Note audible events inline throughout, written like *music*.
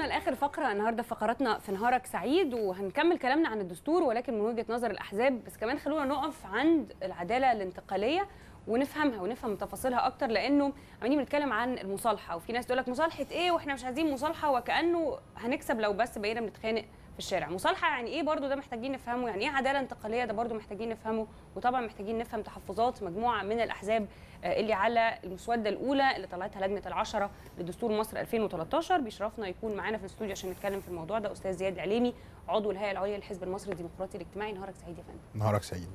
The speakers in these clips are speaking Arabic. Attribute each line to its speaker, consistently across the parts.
Speaker 1: وصلنا لاخر فقره النهارده فقراتنا في نهارك سعيد وهنكمل كلامنا عن الدستور ولكن من وجهه نظر الاحزاب بس كمان خلونا نقف عند العداله الانتقاليه ونفهمها ونفهم تفاصيلها اكتر لانه عمالين بنتكلم عن المصالحه وفي ناس تقول لك مصالحه ايه واحنا مش عايزين مصالحه وكانه هنكسب لو بس بقينا بنتخانق الشارع مصالحه يعني ايه برضو ده محتاجين نفهمه يعني ايه عداله انتقاليه ده برضو محتاجين نفهمه وطبعا محتاجين نفهم تحفظات مجموعه من الاحزاب آه، اللي على المسوده الاولى اللي طلعتها لجنه العشره لدستور مصر 2013 بيشرفنا يكون معانا في الاستوديو عشان نتكلم في الموضوع ده استاذ زياد العليمي عضو الهيئه العليا للحزب المصري الديمقراطي الاجتماعي نهارك سعيد يا فندم نهارك سعيد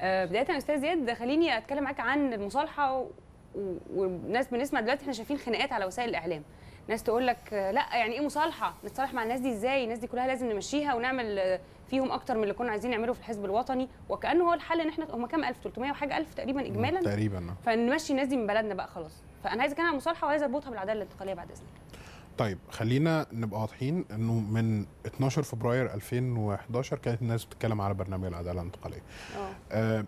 Speaker 1: آه، بدايه يا استاذ زياد خليني اتكلم معاك عن المصالحه والناس بنسمع دلوقتي احنا شايفين خناقات على وسائل الاعلام ناس تقول لك لا يعني ايه مصالحه نتصالح مع الناس دي ازاي الناس دي كلها لازم نمشيها ونعمل فيهم اكتر من اللي كنا عايزين نعمله في الحزب الوطني وكانه هو الحل ان احنا هم كام 1300 وحاجه 1000 تقريبا اجمالا تقريبا آه. فنمشي الناس دي من بلدنا بقى خلاص فانا عايز كمان مصالحه وعايز اربطها بالعداله الانتقاليه بعد اذنك
Speaker 2: طيب خلينا نبقى واضحين انه من 12 فبراير 2011 كانت الناس بتتكلم على برنامج العداله الانتقاليه. اه, آه،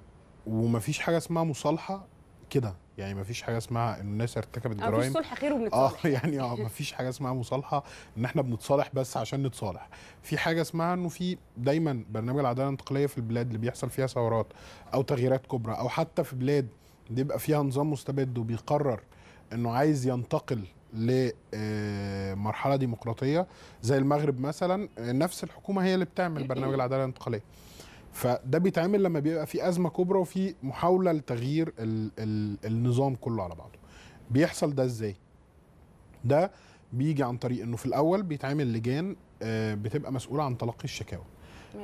Speaker 2: ومفيش حاجه اسمها مصالحه كده يعني ما فيش حاجه اسمها ان الناس ارتكبت جرائم مفيش صلح
Speaker 1: خير وبنتصالح اه *laughs*
Speaker 2: يعني اه ما فيش حاجه اسمها مصالحه ان احنا بنتصالح بس عشان نتصالح في حاجه اسمها انه في دايما برنامج العداله الانتقاليه في البلاد اللي بيحصل فيها ثورات او تغييرات كبرى او حتى في بلاد بيبقى فيها نظام مستبد وبيقرر انه عايز ينتقل لمرحله آه، ديمقراطيه زي المغرب مثلا نفس الحكومه هي اللي بتعمل برنامج العداله الانتقاليه فده بيتعمل لما بيبقى في ازمه كبرى وفي محاوله لتغيير الـ الـ النظام كله على بعضه بيحصل ده ازاي ده بيجي عن طريق انه في الاول بيتعمل لجان آه، بتبقى مسؤوله عن تلقي الشكاوى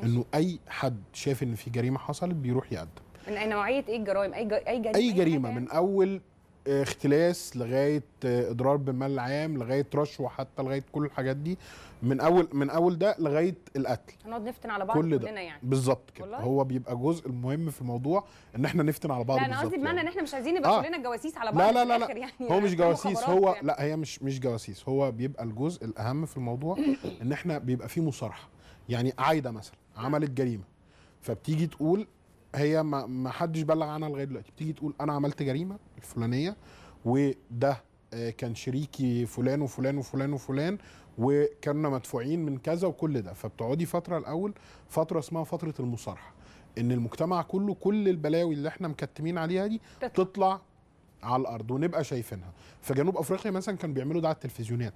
Speaker 2: انه اي حد شاف ان في جريمه حصلت بيروح يقدم
Speaker 1: من اي نوعيه ايه الجرائم اي جريمه, أي جريمة
Speaker 2: يعني؟ من اول اختلاس لغايه آه، اضرار بالمال العام لغايه رشوه حتى لغايه كل الحاجات دي من اول من اول ده لغايه القتل
Speaker 1: هنقعد نفتن على بعض كل ده. كلنا يعني بالظبط كده هو
Speaker 2: بيبقى جزء المهم في الموضوع ان احنا نفتن على بعض لا انا قصدي بمعنى يعني.
Speaker 1: ان احنا مش عايزين نبقى آه. كلنا جواسيس على بعض لا لا لا, لا. يعني هو مش *laughs* جواسيس هو يعني.
Speaker 2: لا هي مش مش جواسيس هو بيبقى الجزء الاهم في الموضوع ان احنا بيبقى فيه مصارحه يعني عايده مثلا نعم. عملت جريمه فبتيجي تقول هي ما, ما حدش بلغ عنها لغايه دلوقتي بتيجي تقول انا عملت جريمه الفلانيه وده آه، كان شريكي فلان وفلان وفلان وفلان وكنا مدفوعين من كذا وكل ده فبتقعدي فتره الاول فتره اسمها فتره المصارحه ان المجتمع كله كل البلاوي اللي احنا مكتمين عليها دي تطلع على الارض ونبقى شايفينها في جنوب افريقيا مثلا كانوا بيعملوا ده على التلفزيونات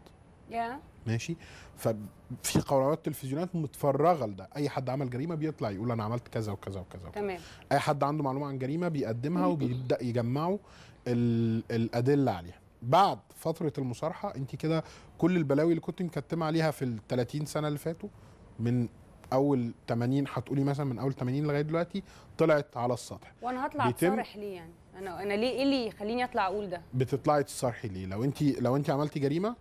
Speaker 2: yeah. ماشي ففي قنوات تلفزيونات متفرغه لده اي حد عمل جريمه بيطلع يقول انا عملت كذا وكذا وكذا تمام اي حد عنده معلومه عن جريمه بيقدمها *laughs* وبيبدا يجمعوا الادله عليها بعد فتره المصارحه انت كده كل البلاوي اللي كنت مكتمه عليها في ال 30 سنه اللي فاتوا من اول 80 هتقولي مثلا من اول 80 لغايه دلوقتي طلعت على السطح
Speaker 1: وانا هطلع اتصارح ليه يعني انا انا ليه ايه اللي يخليني اطلع اقول ده
Speaker 2: بتطلعي تصارحي ليه لو انت لو انت عملتي جريمه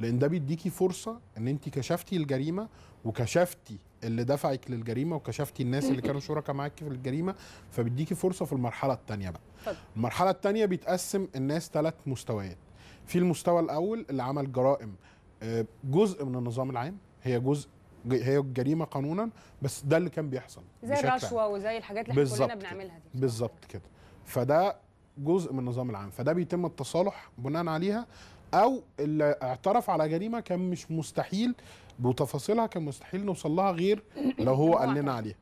Speaker 2: لان ده بيديكي فرصه ان انت كشفتي الجريمه وكشفتي اللي دفعك للجريمه وكشفتي الناس اللي كانوا شركاء معاكي في الجريمه فبيديكي فرصه في المرحله الثانيه بقى المرحله الثانيه بيتقسم الناس ثلاث مستويات في المستوى الاول اللي عمل جرائم آه، جزء من النظام العام هي جزء هي الجريمه قانونا بس ده اللي كان بيحصل زي الرشوه
Speaker 1: وزي الحاجات اللي احنا كلنا بنعملها
Speaker 2: دي بالظبط كده فده جزء من النظام العام فده بيتم التصالح بناء عليها او اللي اعترف على جريمه كان مش مستحيل بتفاصيلها كان مستحيل نوصل لها غير لو هو قال لنا عليها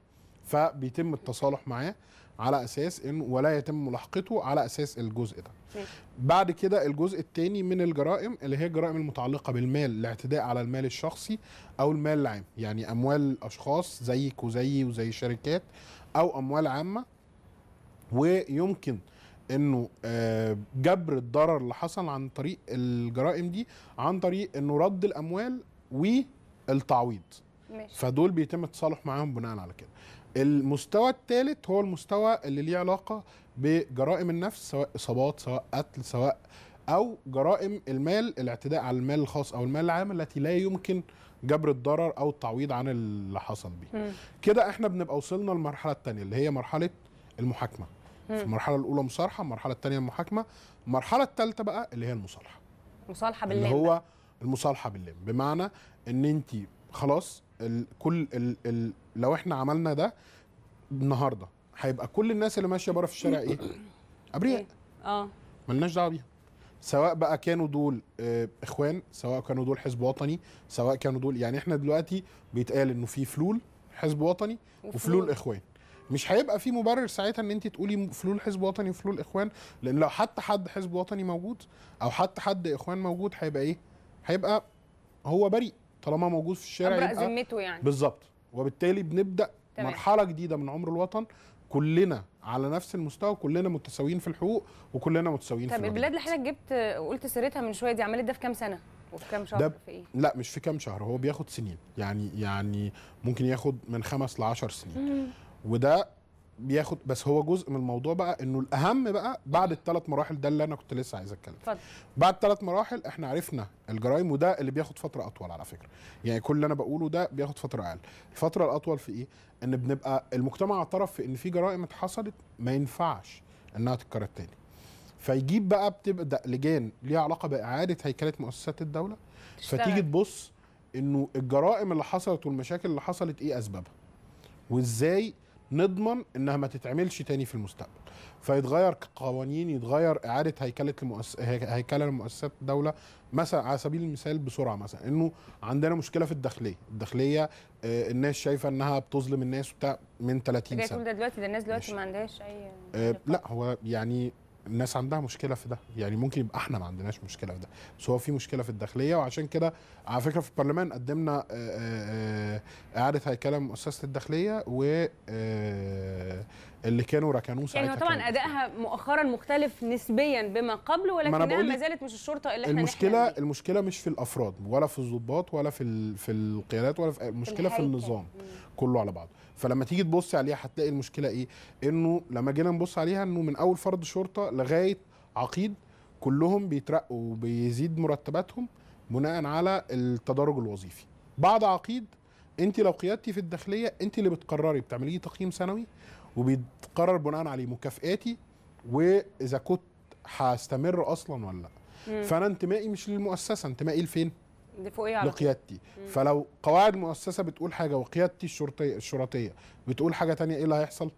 Speaker 2: فبيتم التصالح معاه على اساس انه ولا يتم ملاحقته على اساس الجزء ده بعد كده الجزء الثاني من الجرائم اللي هي الجرائم المتعلقه بالمال الاعتداء على المال الشخصي او المال العام يعني اموال اشخاص زيك وزيي وزي شركات او اموال عامه ويمكن انه آه، جبر الضرر اللي حصل عن طريق الجرائم دي عن طريق انه رد الاموال والتعويض ماشي. فدول بيتم التصالح معاهم بناء على كده المستوى الثالث هو المستوى اللي ليه علاقه بجرائم النفس سواء اصابات سواء قتل سواء او جرائم المال الاعتداء على المال الخاص او المال العام التي لا يمكن جبر الضرر او التعويض عن اللي حصل بيه كده احنا بنبقى وصلنا للمرحله الثانيه اللي هي مرحله المحاكمه في المرحله الاولى مصالحه المرحله الثانيه المحاكمه المرحله الثالثه بقى اللي هي المصالحه
Speaker 1: مصالحه باللم اللي هو
Speaker 2: المصالحه باللم بمعنى ان انت خلاص ال كل ال ال لو احنا عملنا ده النهارده هيبقى كل الناس اللي ماشيه بره في الشارع ايه *coughs* ابرياء إيه؟ اه ملناش دعوه بيها سواء بقى كانوا دول آه، اخوان سواء كانوا دول حزب وطني سواء كانوا دول يعني احنا دلوقتي بيتقال انه في فلول حزب وطني وفلول اخوان مش هيبقى في مبرر ساعتها ان انت تقولي فلول حزب وطني وفلول اخوان لان لو حتى حد حزب وطني موجود او حتى حد اخوان موجود هيبقى ايه؟ هيبقى هو بريء طالما موجود في الشارع يبقى ذمته يعني بالظبط وبالتالي بنبدا تمام. مرحله جديده من عمر الوطن كلنا على نفس المستوى كلنا متساويين في الحقوق وكلنا متساويين في طب البلاد
Speaker 1: اللي حضرتك جبت قلت سيرتها من شويه دي عملت ده في كام سنه وفي كام شهر في ايه
Speaker 2: لا مش في كام شهر هو بياخد سنين يعني يعني ممكن ياخد من خمس لعشر سنين مم. وده بياخد بس هو جزء من الموضوع بقى انه الاهم بقى بعد الثلاث مراحل ده اللي انا كنت لسه عايز اتكلم فضل. بعد ثلاث مراحل احنا عرفنا الجرائم وده اللي بياخد فتره اطول على فكره يعني كل اللي انا بقوله ده بياخد فتره اقل الفتره الاطول في ايه ان بنبقى المجتمع اعترف في ان في جرائم اتحصلت ما ينفعش انها تتكرر تاني فيجيب بقى بتبدا لجان ليها علاقه باعاده هيكله مؤسسات الدوله تشتغل. فتيجي تبص انه الجرائم اللي حصلت والمشاكل اللي حصلت ايه اسبابها وازاي نضمن انها ما تتعملش تاني في المستقبل فيتغير قوانين يتغير اعاده هيكله المؤس... هيكله لمؤسسات الدوله مثلا على سبيل المثال بسرعه مثلا انه عندنا مشكله في الداخليه الداخليه آه الناس شايفه انها بتظلم الناس بتاع من 30 سنه
Speaker 1: ده دلوقتي ده الناس دلوقتي ما عندهاش اي
Speaker 2: آه لا هو يعني الناس عندها مشكله في ده يعني ممكن يبقى احنا ما عندناش مشكله في ده بس هو في مشكله في الداخليه وعشان كده على فكره في البرلمان قدمنا آه، آه، آه، اعاده هيكله مؤسسه الداخليه و اللي كانوا ركنوه ساعتها يعني هو طبعا
Speaker 1: ادائها مؤخرا مختلف نسبيا بما قبل ولكنها ما زالت مش الشرطه اللي احنا المشكله
Speaker 2: نحن المشكله مش في الافراد ولا في الضباط ولا في في القيادات ولا في المشكله في, النظام مم. كله على بعضه فلما تيجي تبص عليها هتلاقي المشكله ايه انه لما جينا نبص عليها انه من اول فرد شرطه لغايه عقيد كلهم بيترقوا وبيزيد مرتباتهم بناء على التدرج الوظيفي بعد عقيد انت لو قيادتي في الداخليه انت اللي بتقرري بتعملي تقييم سنوي وبيتقرر بناء عليه مكافئاتي واذا كنت هستمر اصلا ولا
Speaker 1: لا فانا
Speaker 2: انتمائي مش للمؤسسه انتمائي لفين
Speaker 1: على لقيادتي فلو
Speaker 2: قواعد المؤسسه بتقول حاجه وقيادتي الشرطيه الشرطيه بتقول حاجه تانية ايه اللي هيحصل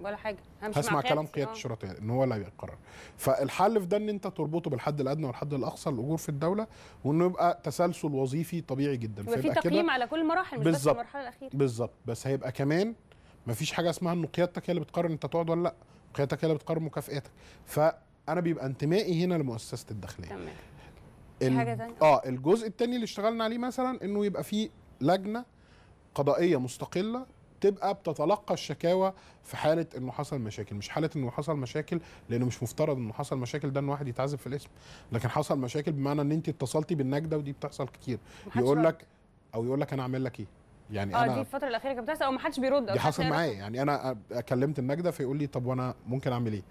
Speaker 1: ولا حاجه هسمع كلام قياده آه.
Speaker 2: الشرطيه ان هو اللي هيقرر فالحل في ده ان انت تربطه بالحد الادنى والحد الاقصى للاجور في الدوله وانه يبقى تسلسل وظيفي طبيعي جدا فيبقى تقييم على
Speaker 1: كل المراحل مش بس المرحله الاخيره
Speaker 2: بالظبط بس هيبقى كمان مفيش حاجه اسمها ان قيادتك هي اللي بتقرر انت تقعد ولا لا قيادتك هي اللي بتقرر مكافئتك فانا بيبقى انتمائي هنا لمؤسسه الداخليه تمام ال... حاجه تانية. اه الجزء الثاني اللي اشتغلنا عليه مثلا انه يبقى في لجنه قضائيه مستقله تبقى بتتلقى الشكاوى في حاله انه حصل مشاكل مش حاله انه حصل مشاكل لانه مش مفترض انه حصل مشاكل ده ان واحد يتعذب في الاسم لكن حصل مشاكل بمعنى ان انت اتصلتي بالنجده ودي بتحصل كتير يقول لك او يقول لك انا اعمل لك ايه يعني اه دي
Speaker 1: الفتره الاخيره كانت بتحصل او ما حدش بيرد دي حصل معايا
Speaker 2: يعني انا كلمت النجده فيقول لي طب وانا ممكن اعمل ايه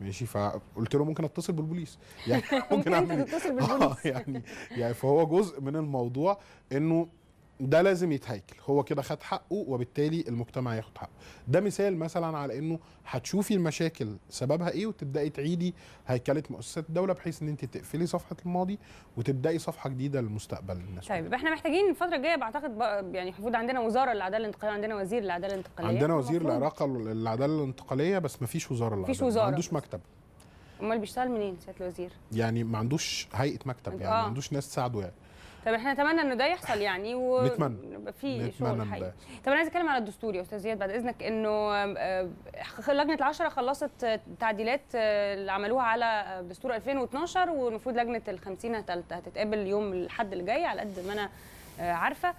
Speaker 2: ماشي فقلت له ممكن اتصل بالبوليس *laughs* يعني ممكن, ممكن اعمل إيه؟ تتصل *laughs* آه، بالبوليس آه يعني يعني فهو جزء من الموضوع انه ده لازم يتهيكل هو كده خد حقه وبالتالي المجتمع ياخد حقه ده مثال مثلا على انه هتشوفي المشاكل سببها ايه وتبداي تعيدي هيكله مؤسسات الدوله بحيث ان انت تقفلي صفحه الماضي وتبداي صفحه جديده للمستقبل للناس طيب احنا
Speaker 1: محتاجين الفتره الجايه بعتقد يعني حفوظ عندنا وزاره للعداله الانتقاليه عندنا وزير للعداله الانتقاليه عندنا وزير
Speaker 2: للعداله الانتقاليه بس ما فيش وزاره للعداله وزاره ما عندوش مكتب
Speaker 1: امال بيشتغل منين سياده الوزير
Speaker 2: يعني ما عندوش هيئه مكتب يعني آه. ما عندوش ناس تساعده يعني
Speaker 1: طب احنا نتمنى انه ده يحصل يعني و نتمنى في شغل حقيقي طب انا عايز اتكلم على الدستور يا استاذ زياد بعد اذنك انه آه، آه، لجنه العشره خلصت التعديلات آه، اللي عملوها على دستور 2012 والمفروض لجنه ال 50 هتتقابل يوم الاحد اللي جاي على قد ما انا عارفه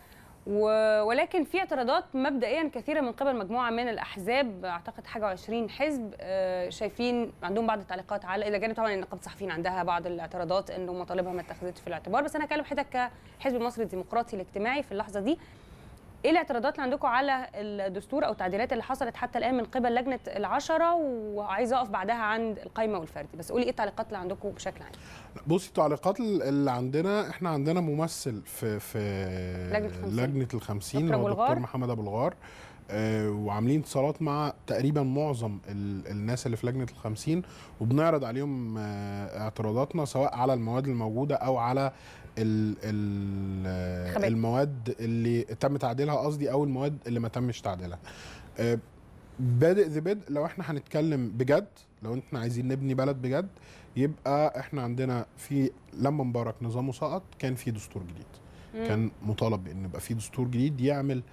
Speaker 1: ولكن في اعتراضات مبدئيا كثيره من قبل مجموعه من الاحزاب اعتقد حاجه 20 حزب آه، شايفين عندهم بعض التعليقات على الى جانب طبعا النقابه الصحفيين عندها بعض الاعتراضات انه مطالبها ما اتخذتش في الاعتبار بس انا هكلم حضرتك كحزب المصري الديمقراطي الاجتماعي في اللحظه دي ايه الاعتراضات اللي عندكم على الدستور او التعديلات اللي حصلت حتى الان من قبل لجنه العشره وعايزه اقف بعدها عند القايمه والفردي بس قولي ايه التعليقات اللي عندكم بشكل عام
Speaker 2: بصي التعليقات اللي عندنا احنا عندنا ممثل في في لجنه ال 50 هو الدكتور محمد ابو الغار آه، وعاملين اتصالات مع تقريبا معظم الناس اللي في لجنه ال 50 وبنعرض عليهم آه، اعتراضاتنا سواء على المواد الموجوده او على ال ال المواد اللي تم تعديلها قصدي او المواد اللي ما تمش تعديلها آه، بادئ ذي بدء لو احنا هنتكلم بجد لو احنا عايزين نبني بلد بجد يبقى احنا عندنا في لما مبارك نظامه سقط كان في دستور جديد مم. كان مطالب بان يبقى في دستور جديد يعمل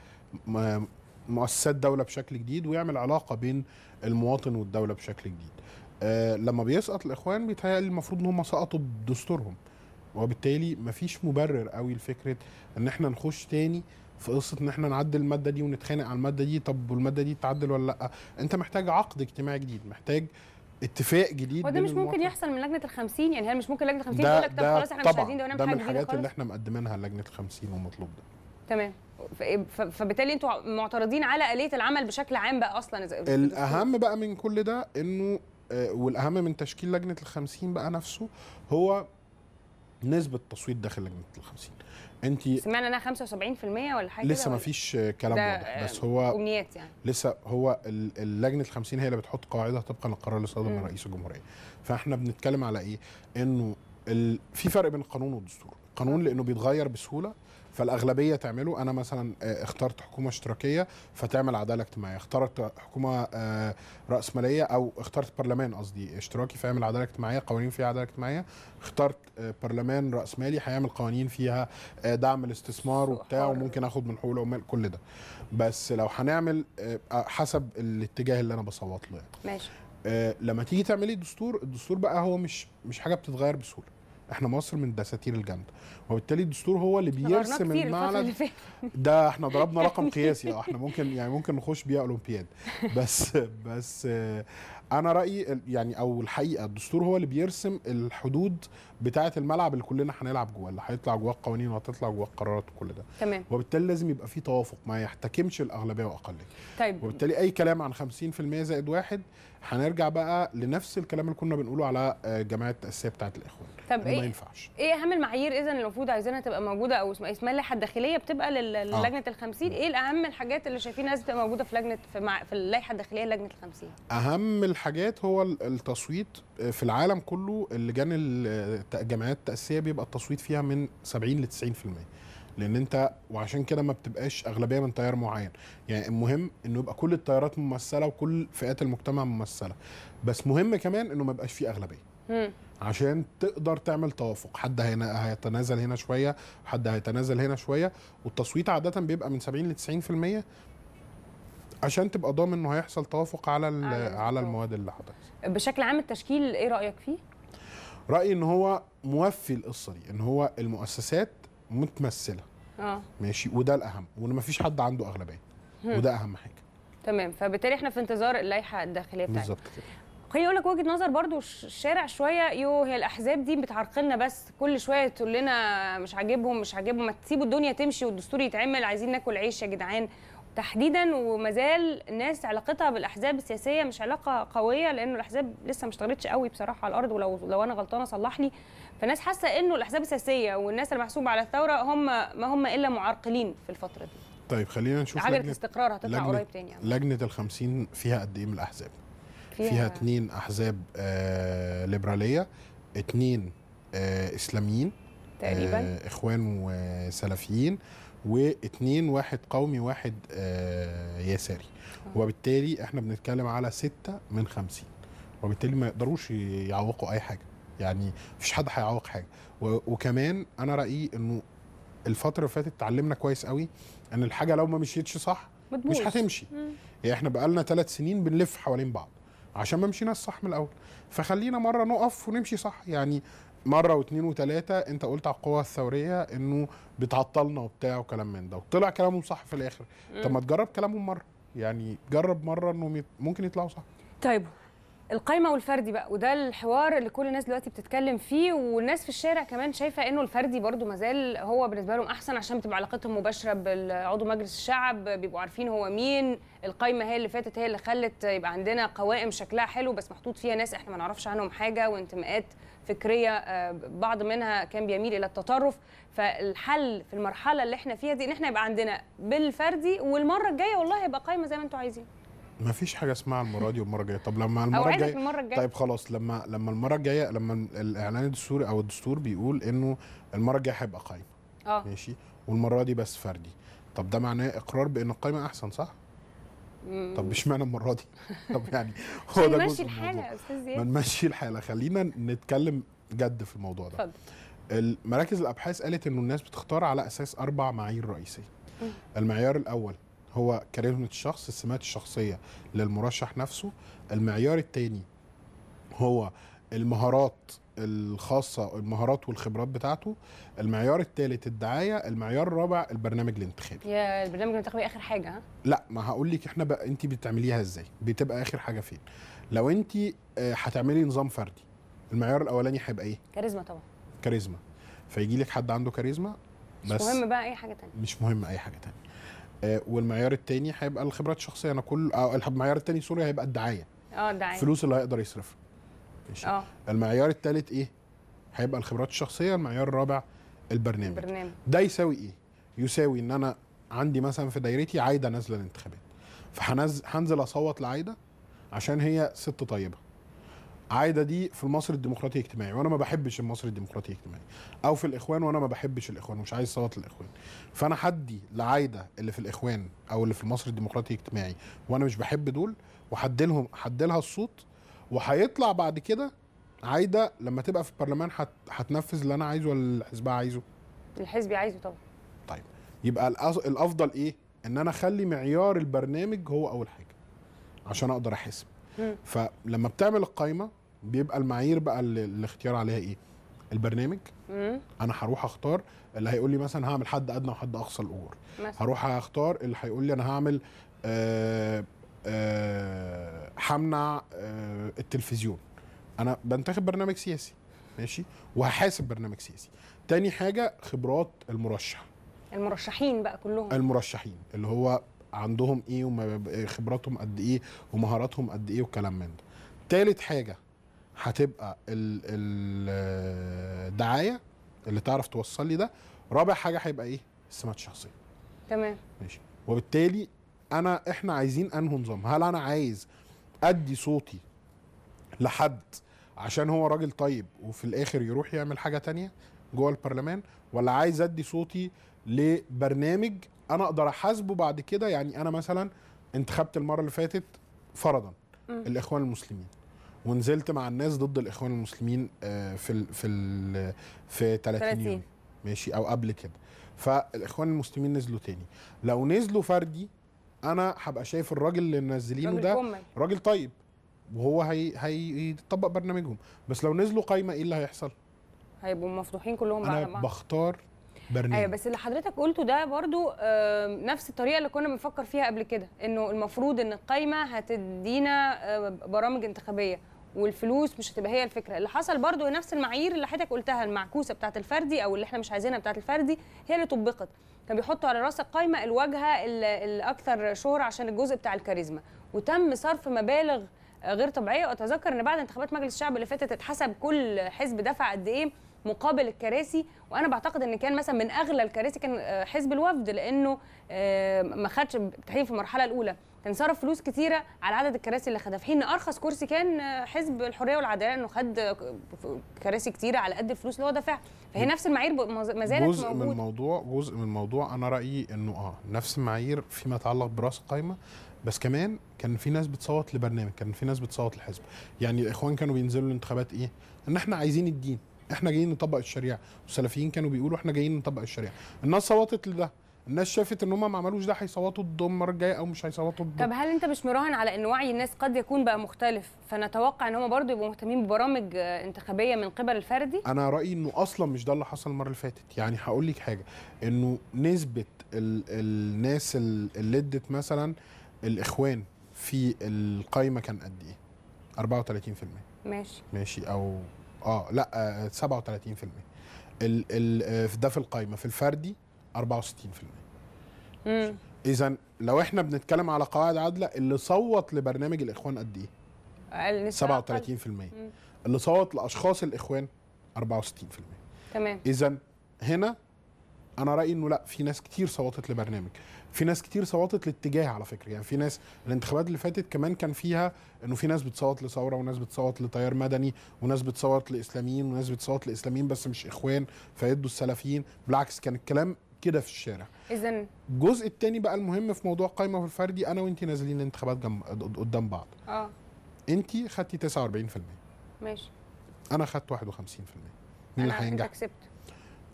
Speaker 2: مؤسسات دوله بشكل جديد ويعمل علاقه بين المواطن والدوله بشكل جديد آه، لما بيسقط الاخوان بيتهيألي المفروض ان هم سقطوا بدستورهم وبالتالي مفيش مبرر قوي لفكره ان احنا نخش تاني في قصه ان احنا نعدل الماده دي ونتخانق على الماده دي طب والماده دي تعدل ولا لا انت محتاج عقد اجتماعي جديد محتاج اتفاق جديد وده مش ممكن
Speaker 1: يحصل من لجنه ال 50 يعني هل مش ممكن لجنه ال 50 تقول لك طب خلاص احنا مش عايزين ده ونعمل حاجه جديده ده من الحاجات اللي احنا
Speaker 2: مقدمينها لجنه ال 50 ومطلوب ده
Speaker 1: تمام فبالتالي انتوا معترضين على اليه العمل بشكل عام بقى اصلا
Speaker 2: الاهم بقى من كل ده انه آه، والاهم من تشكيل لجنه ال 50 بقى نفسه هو نسبه تصويت داخل لجنه ال 50 انت سمعنا
Speaker 1: انها 75% ولا حاجه لسه ما إيه؟ فيش
Speaker 2: كلام واضح بس هو امنيات يعني لسه هو اللجنه ال 50 هي اللي بتحط قاعده طبقا للقرار اللي صادر من رئيس الجمهوريه فاحنا بنتكلم على ايه انه ال... في فرق بين القانون والدستور القانون لانه بيتغير بسهوله فالاغلبيه تعمله انا مثلا آه، اخترت حكومه اشتراكيه فتعمل عداله اجتماعيه اخترت حكومه آه، راسماليه او اخترت برلمان قصدي اشتراكي فيعمل عداله اجتماعيه قوانين فيها عداله اجتماعيه اخترت آه، برلمان راسمالي هيعمل قوانين فيها دعم الاستثمار وبتاع وممكن اخد من حقوق العمال كل ده بس لو هنعمل حسب الاتجاه اللي انا بصوت له يعني ماشي لما تيجي تعملي الدستور الدستور بقى هو مش مش حاجه بتتغير بسهوله احنا مصر من الدساتير الجامده وبالتالي الدستور هو اللي بيرسم المعنى ده احنا ضربنا *laughs* رقم قياسي اه، احنا ممكن يعني ممكن نخش بيها اولمبياد بس بس آه، انا رايي يعني او الحقيقه الدستور هو اللي بيرسم الحدود بتاعه الملعب اللي كلنا هنلعب جواه اللي هيطلع جواه القوانين وهتطلع جواه القرارات وكل ده تمام وبالتالي لازم يبقى في توافق ما يحتكمش الاغلبيه واقليه طيب وبالتالي اي كلام عن 50% زائد واحد هنرجع بقى لنفس الكلام اللي كنا بنقوله على الجمعيه آه، التاسيسيه بتاعه
Speaker 1: الاخوان طب ايه ما ينفعش ايه اهم المعايير اذا المفروض عايزينها تبقى موجوده او اسمها اللائحه الداخليه بتبقى آه. للجنه آه. ال 50 ايه الاهم الحاجات اللي شايفين لازم تبقى موجوده في لجنه في, مع... في اللائحه الداخليه لجنه ال 50
Speaker 2: اهم الحاجات هو التصويت آه، في العالم كله اللجان الجمعيات التاسيسيه بيبقى التصويت فيها من 70 ل 90% لان انت وعشان كده ما بتبقاش اغلبيه من تيار معين يعني المهم انه يبقى كل التيارات ممثله وكل فئات المجتمع ممثله بس مهم كمان انه ما يبقاش فيه اغلبيه عشان تقدر تعمل توافق حد هنا هيتنازل هنا شويه حد هيتنازل هنا شويه والتصويت عاده بيبقى من 70 ل 90% عشان تبقى ضامن انه هيحصل توافق على على, على المواد اللي هتحصل
Speaker 1: بشكل عام التشكيل ايه رايك فيه
Speaker 2: رايي ان هو موفي القصه دي ان هو المؤسسات متمثله اه ماشي وده الاهم وان مفيش حد عنده اغلبيه وده اهم حاجه
Speaker 1: تمام فبالتالي احنا في انتظار اللائحه الداخليه بتاعتنا بالظبط كده خليني اقول لك وجهه نظر برضو الشارع شويه يو هي الاحزاب دي بتعرقلنا بس كل شويه تقول لنا مش عاجبهم مش عاجبهم ما تسيبوا الدنيا تمشي والدستور يتعمل عايزين ناكل عيش يا جدعان تحديدا وما زال الناس علاقتها بالاحزاب السياسيه مش علاقه قويه لانه الاحزاب لسه ما اشتغلتش قوي بصراحه على الارض ولو لو انا غلطانه صلحني فالناس حاسه انه الاحزاب السياسيه والناس المحسوبه على الثوره هم ما هم الا معرقلين في الفتره دي
Speaker 2: طيب خلينا نشوف عجله الاستقرار هتطلع لجنة قريب تاني يعني. لجنه ال 50 فيها قد ايه من الاحزاب فيها, فيها اتنين احزاب آه ليبراليه اتنين آه اسلاميين
Speaker 1: تقريبا آه
Speaker 2: اخوان وسلفيين واثنين واحد قومي واحد آه، يساري آه. وبالتالي احنا بنتكلم على ستة من خمسين وبالتالي ما يقدروش يعوقوا اي حاجه يعني مفيش حد هيعوق حاجه وكمان انا رايي انه الفتره اللي فاتت اتعلمنا كويس قوي ان الحاجه لو ما مشيتش صح مش هتمشي يعني احنا بقالنا ثلاث سنين بنلف حوالين بعض عشان ما مشيناش صح من الاول فخلينا مره نقف ونمشي صح يعني مره واثنين وثلاثه انت قلت على القوى الثوريه انه بتعطلنا وبتاع وكلام من ده وطلع كلامهم صح في الاخر طب ما تجرب كلامهم مره يعني جرب مره انهم ممكن يطلعوا صح
Speaker 1: طيب القايمه والفردي بقى وده الحوار اللي كل الناس دلوقتي بتتكلم فيه والناس في الشارع كمان شايفه انه الفردي برضو مازال هو بالنسبه لهم احسن عشان بتبقى علاقتهم مباشره بالعضو مجلس الشعب بيبقوا عارفين هو مين القايمه هي اللي فاتت هي اللي خلت يبقى عندنا قوائم شكلها حلو بس محطوط فيها ناس احنا ما نعرفش عنهم حاجه وانتماءات فكريه آه، بعض منها كان بيميل الى التطرف فالحل في المرحله اللي احنا فيها دي ان احنا يبقى عندنا بالفردي والمره الجايه والله هيبقى قايمه زي ما انتم عايزين
Speaker 2: ما فيش حاجه اسمها المره دي والمره الجايه طب لما المره الجايه الجاي. طيب خلاص لما لما المره الجايه لما الاعلان الدستوري او الدستور بيقول انه المره الجايه هيبقى قايمه اه ماشي والمره دي بس فردي طب ده معناه اقرار بان القايمه احسن صح طب معنى المره دي؟ *laughs* طب يعني هو ده جزء الحاله
Speaker 1: يا استاذ ما نمشي
Speaker 2: الحاله خلينا نتكلم جد في الموضوع ده اتفضل مراكز الابحاث قالت انه الناس بتختار على اساس اربع معايير رئيسيه المعيار الاول هو كاريزما الشخص السمات الشخصيه للمرشح نفسه المعيار الثاني هو المهارات الخاصه المهارات والخبرات بتاعته المعيار الثالث الدعايه المعيار الرابع البرنامج الانتخابي
Speaker 1: يا البرنامج الانتخابي اخر حاجه ها؟
Speaker 2: لا ما هقول لك احنا بقى انت بتعمليها ازاي بتبقى اخر حاجه فين لو انت آه، هتعملي نظام فردي المعيار الاولاني هيبقى ايه كاريزما طبعا كاريزما فيجي لك حد عنده كاريزما بس مش مهم
Speaker 1: بقى اي حاجه تانية
Speaker 2: مش مهم اي حاجه تانية آه، والمعيار الثاني هيبقى الخبرات الشخصيه انا كل آه المعيار الثاني سوري هيبقى الدعايه
Speaker 1: اه الدعايه الفلوس
Speaker 2: اللي هيقدر يصرفها اه المعيار الثالث ايه؟ هيبقى الخبرات الشخصيه المعيار الرابع البرنامج البرنامج ده يساوي ايه؟ يساوي ان انا عندي مثلا في دايرتي عايده نازله الانتخابات فهنزل اصوت لعايده عشان هي ست طيبه عايده دي في المصر الديمقراطي الاجتماعي وانا ما بحبش المصري الديمقراطي الاجتماعي او في الاخوان وانا ما بحبش الاخوان ومش عايز صوت للاخوان فانا حدي لعايده اللي في الاخوان او اللي في المصري الديمقراطي الاجتماعي وانا مش بحب دول وحدلهم حدلها الصوت وهيطلع بعد كده عايده لما تبقى في البرلمان هتنفذ اللي انا عايزه ولا اللي حزبها عايزه؟
Speaker 1: الحزب عايزه طبعا
Speaker 2: طيب يبقى الافضل ايه؟ ان انا اخلي معيار البرنامج هو اول حاجه عشان اقدر احسب. فلما بتعمل القايمه بيبقى المعايير بقى الاختيار عليها ايه؟ البرنامج مم. انا هروح اختار اللي هيقول لي مثلا هعمل حد ادنى وحد اقصى الاجور هروح اختار اللي هيقول لي انا هعمل آه همنع آه، آه، التلفزيون انا بنتخب برنامج سياسي ماشي وهحاسب برنامج سياسي تاني حاجه خبرات المرشح
Speaker 1: المرشحين بقى كلهم
Speaker 2: المرشحين اللي هو عندهم ايه وخبراتهم قد ايه ومهاراتهم قد ايه وكلام من ده تالت حاجه هتبقى الدعايه آه، اللي تعرف توصل لي ده رابع حاجه هيبقى ايه السمات الشخصيه تمام ماشي وبالتالي انا احنا عايزين انهي نظام هل انا عايز ادي صوتي لحد عشان هو راجل طيب وفي الاخر يروح يعمل حاجه تانية جوه البرلمان ولا عايز ادي صوتي لبرنامج انا اقدر احاسبه بعد كده يعني انا مثلا انتخبت المره اللي فاتت فرضا م. الاخوان المسلمين ونزلت مع الناس ضد الاخوان المسلمين آه، في الـ في الـ في 30 يوم ماشي او قبل كده فالاخوان المسلمين نزلوا تاني لو نزلوا فردي انا هبقى شايف الراجل اللي منزلينه ده كومي. راجل طيب وهو هي هيطبق برنامجهم بس لو نزلوا قايمه ايه اللي هيحصل
Speaker 1: هيبقوا مفتوحين كلهم انا
Speaker 2: بختار برنامج ايوه بس
Speaker 1: اللي حضرتك قلته ده برضو نفس الطريقه اللي كنا بنفكر فيها قبل كده انه المفروض ان القايمه هتدينا برامج انتخابيه والفلوس مش هتبقى هي الفكره اللي حصل برضو نفس المعايير اللي حضرتك قلتها المعكوسه بتاعه الفردي او اللي احنا مش عايزينها بتاعه الفردي هي اللي طبقت كانوا بيحطوا على راس القايمه الواجهه الاكثر شهره عشان الجزء بتاع الكاريزما وتم صرف مبالغ غير طبيعيه واتذكر ان بعد انتخابات مجلس الشعب اللي فاتت اتحسب كل حزب دفع قد ايه مقابل الكراسي وانا بعتقد ان كان مثلا من اغلى الكراسي كان آه، حزب الوفد لانه آه، ما خدش تحديدا في المرحله الاولى كان صرف فلوس كتيره على عدد الكراسي اللي خدها في حين ارخص كرسي كان آه، حزب الحريه والعداله انه خد آه، كراسي كتيره على قد الفلوس اللي هو دفعها فهي نفس المعايير ما زالت جزء موجود. من
Speaker 2: الموضوع جزء من الموضوع انا رايي انه اه نفس المعايير فيما يتعلق براس القايمه بس كمان كان في ناس بتصوت لبرنامج كان في ناس بتصوت لحزب يعني الاخوان كانوا بينزلوا الانتخابات ايه ان احنا عايزين الدين احنا جايين نطبق الشريعه والسلفيين كانوا بيقولوا احنا جايين نطبق الشريعه الناس صوتت لده الناس شافت ان هم ما عملوش ده هيصوتوا الضم المره الجايه او مش هيصوتوا الضم طب
Speaker 1: هل انت مش مراهن على ان وعي الناس قد يكون بقى مختلف فنتوقع ان هم برضه يبقوا مهتمين ببرامج انتخابيه من قبل الفردي
Speaker 2: انا رايي انه اصلا مش ده اللي حصل المره اللي فاتت يعني هقول لك حاجه انه نسبه ال الناس اللي ادت مثلا الاخوان في القايمه كان قد ايه 34% ماشي ماشي او اه لا 37% ال ال ده في القايمه في الفردي 64% اذا لو احنا بنتكلم على قواعد عادله اللي صوت لبرنامج الاخوان قد ايه؟
Speaker 1: اقل 37%
Speaker 2: مم. اللي صوت لاشخاص الاخوان 64% تمام اذا هنا انا رايي انه لا في ناس كتير صوتت لبرنامج في ناس كتير صوتت لاتجاه على فكره يعني في ناس الانتخابات اللي فاتت كمان كان فيها انه في ناس بتصوت لثوره وناس بتصوت لتيار مدني وناس بتصوت لاسلاميين وناس بتصوت لاسلاميين بس مش اخوان فيدوا السلفيين بالعكس كان الكلام كده في الشارع اذا الجزء الثاني بقى المهم في موضوع القايمه في الفردي انا وانت نازلين الانتخابات جم... قدام بعض اه انت خدتي 49% ماشي انا خدت 51% مين اللي هينجح؟ كسبت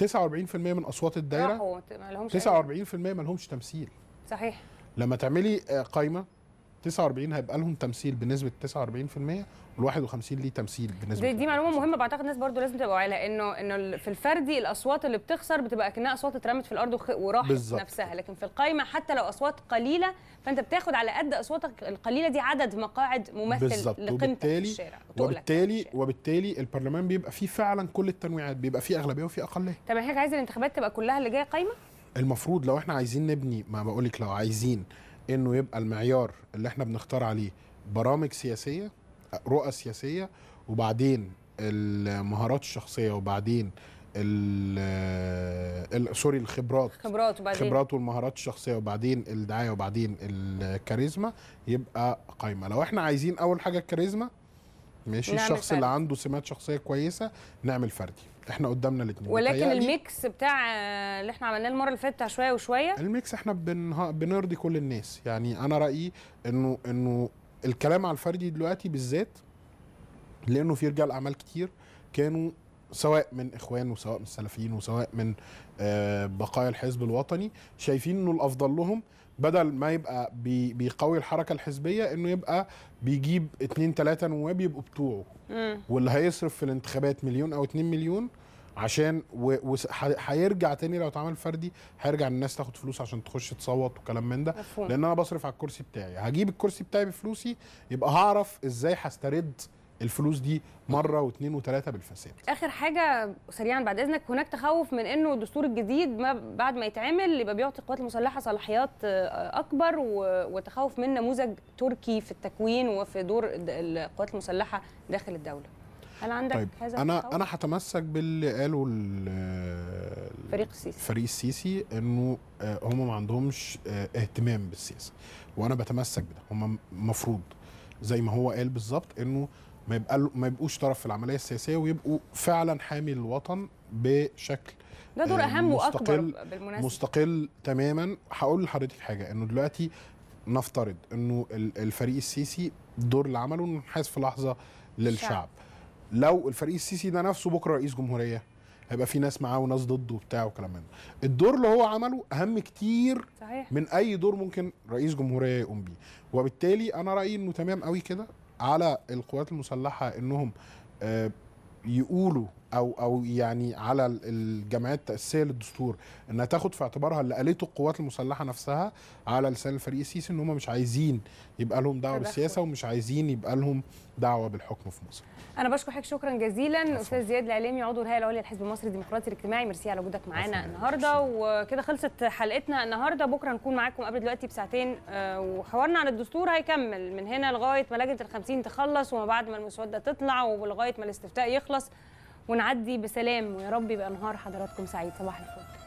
Speaker 2: 49% من اصوات الدايره راحوا مالهمش 49% لهمش تمثيل صحيح لما تعملي آه، قايمه 49 هيبقى لهم تمثيل بنسبه 49% وال51 ليه تمثيل بنسبه
Speaker 1: دي, دي معلومه مهمه بعتقد الناس برضو لازم تبقى واعيه انه انه في الفردي الاصوات اللي بتخسر بتبقى كانها اصوات اترمت في الارض وراحت بالزبط. نفسها لكن في القايمه حتى لو اصوات قليله فانت بتاخد على قد اصواتك القليله دي عدد مقاعد ممثل بالزبط. لقيمتك في الشارع وبالتالي
Speaker 2: الشارع. وبالتالي البرلمان بيبقى فيه فعلا كل التنويعات بيبقى فيه اغلبيه وفيه اقليه
Speaker 1: طب حضرتك عايز الانتخابات تبقى كلها اللي جايه قايمه
Speaker 2: المفروض لو احنا عايزين نبني ما لك لو عايزين انه يبقى المعيار اللي احنا بنختار عليه برامج سياسيه رؤى سياسيه وبعدين المهارات الشخصيه وبعدين سوري الخبرات
Speaker 1: خبرات وبعدين خبرات
Speaker 2: والمهارات الشخصيه وبعدين الدعايه وبعدين الكاريزما يبقى قايمه لو احنا عايزين اول حاجه الكاريزما ماشي الشخص فرد. اللي عنده سمات شخصيه كويسه نعمل فردي احنا قدامنا الاثنين ولكن الميكس
Speaker 1: بتاع اللي احنا عملناه المره اللي فاتت شويه وشويه
Speaker 2: الميكس احنا بنها... بنرضي كل الناس يعني انا رايي انه انه الكلام على الفردي دلوقتي بالذات لانه في رجال اعمال كتير كانوا سواء من اخوان وسواء من السلفيين وسواء من آه، بقايا الحزب الوطني شايفين انه الافضل لهم بدل ما يبقى بي بيقوي الحركه الحزبيه انه يبقى بيجيب اتنين تلاته نواب يبقوا بتوعه واللي هيصرف في الانتخابات مليون او اتنين مليون عشان وهيرجع تاني لو اتعمل فردي هيرجع الناس تاخد فلوس عشان تخش تصوت وكلام من ده لان انا بصرف على الكرسي بتاعي هجيب الكرسي بتاعي بفلوسي يبقى هعرف ازاي هسترد الفلوس دي مره واثنين وثلاثه بالفساد.
Speaker 1: اخر حاجه سريعا بعد اذنك هناك تخوف من انه الدستور الجديد ما بعد ما يتعمل يبقى بيعطي القوات المسلحه صلاحيات آه، اكبر وتخوف من نموذج تركي في التكوين وفي دور القوات المسلحه داخل الدوله. هل عندك طيب هذا انا التخوف؟ انا
Speaker 2: هتمسك باللي قاله الفريق السيسي فريق السيسي انه آه، هم ما عندهمش آه، اهتمام بالسياسه وانا بتمسك بده هم المفروض زي ما هو قال بالظبط انه ما يبقى ما يبقوش طرف في العمليه السياسيه ويبقوا فعلا حامي للوطن بشكل ده دور آه، اهم واكبر بالمناسبه مستقل تماما هقول لحضرتك حاجه انه دلوقتي نفترض انه الفريق السيسي الدور اللي عمله انه في لحظه للشعب شعب. لو الفريق السيسي ده نفسه بكره رئيس جمهوريه هيبقى في ناس معاه وناس ضده وبتاع وكلام من الدور اللي هو عمله اهم كتير صحيح. من اي دور ممكن رئيس جمهوريه يقوم بيه وبالتالي انا رايي انه تمام قوي كده على القوات المسلحه انهم آه، يقولوا او او يعني على الجمعيات التاسيسيه للدستور انها تاخد في اعتبارها اللي قالته القوات المسلحه نفسها على لسان الفريق السيسي ان هم مش عايزين يبقى لهم دعوه بالسياسه ومش عايزين يبقى لهم دعوه بالحكم في مصر.
Speaker 1: انا بشكر حضرتك شكرا جزيلا استاذ زياد العليمي عضو الهيئه العليا للحزب المصري الديمقراطي الاجتماعي ميرسي على وجودك معانا النهارده وكده خلصت حلقتنا النهارده بكره نكون معاكم قبل دلوقتي بساعتين آه، وحوارنا عن الدستور هيكمل من هنا لغايه ما لجنه ال 50 تخلص وما بعد ما المسوده تطلع ولغايه ما الاستفتاء يخلص ونعدي بسلام ويا رب يبقى نهار حضراتكم سعيد صباح الفل